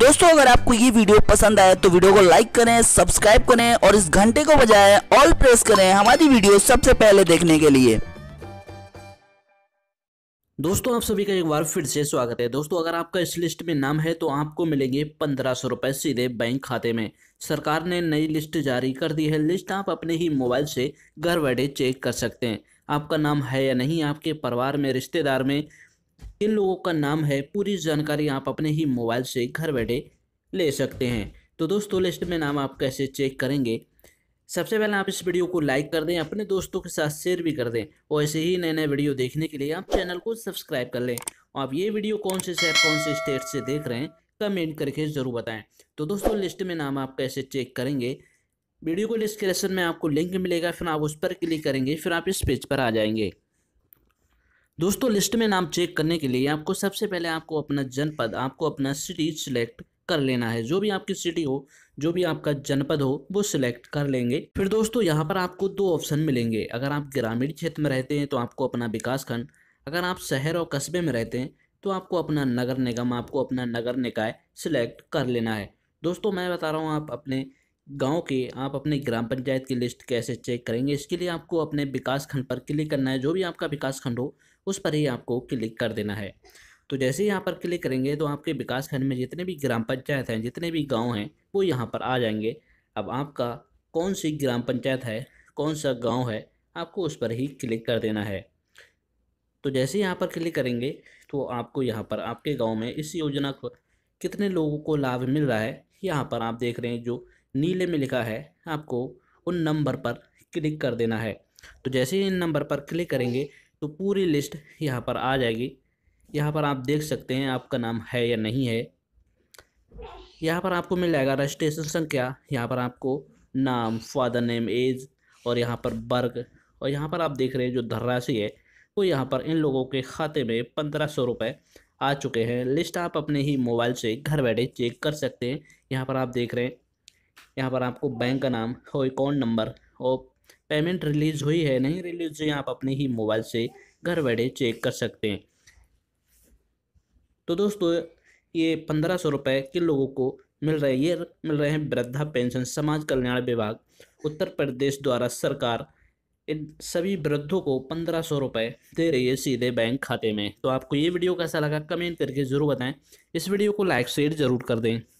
दोस्तों अगर आपको ये वीडियो पसंद आए तो वीडियो को लाइक करें सब्सक्राइब करें और इस घंटे को बजाय ऑल प्रेस करें हमारी वीडियो सबसे पहले देखने के लिए दोस्तों आप सभी का एक बार फिर से स्वागत है दोस्तों अगर आपका इस लिस्ट में नाम है तो आपको मिलेंगे पंद्रह सौ रुपये सीधे बैंक खाते में सरकार ने नई लिस्ट जारी कर दी है लिस्ट आप अपने ही मोबाइल से घर बैठे चेक कर सकते हैं आपका नाम है या नहीं आपके परिवार में रिश्तेदार में किन लोगों का नाम है पूरी जानकारी आप अपने ही मोबाइल से घर बैठे ले सकते हैं तो दोस्तों लिस्ट में नाम आप कैसे चेक करेंगे सबसे पहले आप इस वीडियो को लाइक कर दें अपने दोस्तों के साथ शेयर भी कर दें और ऐसे ही नए नए वीडियो देखने के लिए आप चैनल को सब्सक्राइब कर लें और आप ये वीडियो कौन से शहर कौन से स्टेट से देख रहे हैं कमेंट करके ज़रूर बताएं तो दोस्तों लिस्ट में नाम आप कैसे चेक करेंगे वीडियो को डिस्क्रिप्शन में आपको लिंक मिलेगा फिर आप उस पर क्लिक करेंगे फिर आप इस पेज पर आ जाएंगे दोस्तों लिस्ट में नाम चेक करने के लिए आपको सबसे पहले आपको अपना जनपद आपको अपना सिटी सिलेक्ट कर लेना है जो भी आपकी सिटी हो जो भी आपका जनपद हो वो सिलेक्ट कर लेंगे फिर दोस्तों यहाँ पर आपको दो ऑप्शन मिलेंगे अगर आप ग्रामीण क्षेत्र में रहते हैं तो आपको अपना विकास खंड अगर आप शहर और कस्बे में रहते हैं तो आपको अपना नगर निगम आपको अपना नगर निकाय सिलेक्ट कर लेना है दोस्तों मैं बता रहा हूँ आप अपने गांव के आप अपने ग्राम पंचायत की लिस्ट कैसे चेक करेंगे इसके लिए आपको अपने विकास खंड पर क्लिक करना है जो भी आपका विकास खंड हो उस पर ही आपको क्लिक कर देना है तो जैसे ही यहाँ पर क्लिक करेंगे तो आपके विकास खंड में जितने भी ग्राम पंचायत हैं जितने भी गाँव हैं वो यहाँ पर आ जाएंगे अब आपका कौन सी ग्राम पंचायत है कौन सा गाँव है आपको उस पर ही क्लिक कर देना है तो जैसे यहाँ पर क्लिक करेंगे तो आपको यहाँ पर आपके गांव में इस योजना को कितने लोगों को लाभ मिल रहा है यहाँ पर आप देख रहे हैं जो नीले में लिखा है आपको उन नंबर पर क्लिक कर देना है तो जैसे ही इन नंबर पर क्लिक करेंगे तो पूरी लिस्ट यहाँ पर आ जाएगी यहाँ पर आप देख सकते हैं आपका नाम है या नहीं है यहाँ पर आपको मिल जाएगा रजिस्ट्रेशन संख्या यहाँ पर आपको नाम फादर नेम एज और यहाँ पर वर्ग और यहाँ पर आप देख रहे हैं जो धनराशि है वो यहाँ पर इन लोगों के खाते में पंद्रह सौ रुपये आ चुके हैं लिस्ट आप अपने ही मोबाइल से घर बैठे चेक कर सकते हैं यहाँ पर आप देख रहे हैं यहाँ पर आपको बैंक का नाम और अकाउंट नंबर और पेमेंट रिलीज़ हुई है नहीं रिलीज़ हुई आप अपने ही मोबाइल से घर बैठे चेक कर सकते हैं तो दोस्तों ये पंद्रह सौ रुपये किन लोगों को मिल रहे ये मिल रहे हैं वृद्धा पेंशन समाज कल्याण विभाग उत्तर प्रदेश द्वारा सरकार इन सभी वृद्धों को पंद्रह सौ रुपये दे रही है सीधे बैंक खाते में तो आपको ये वीडियो कैसा लगा कमेंट करके ज़रूर बताएं इस वीडियो को लाइक शेयर ज़रूर कर दें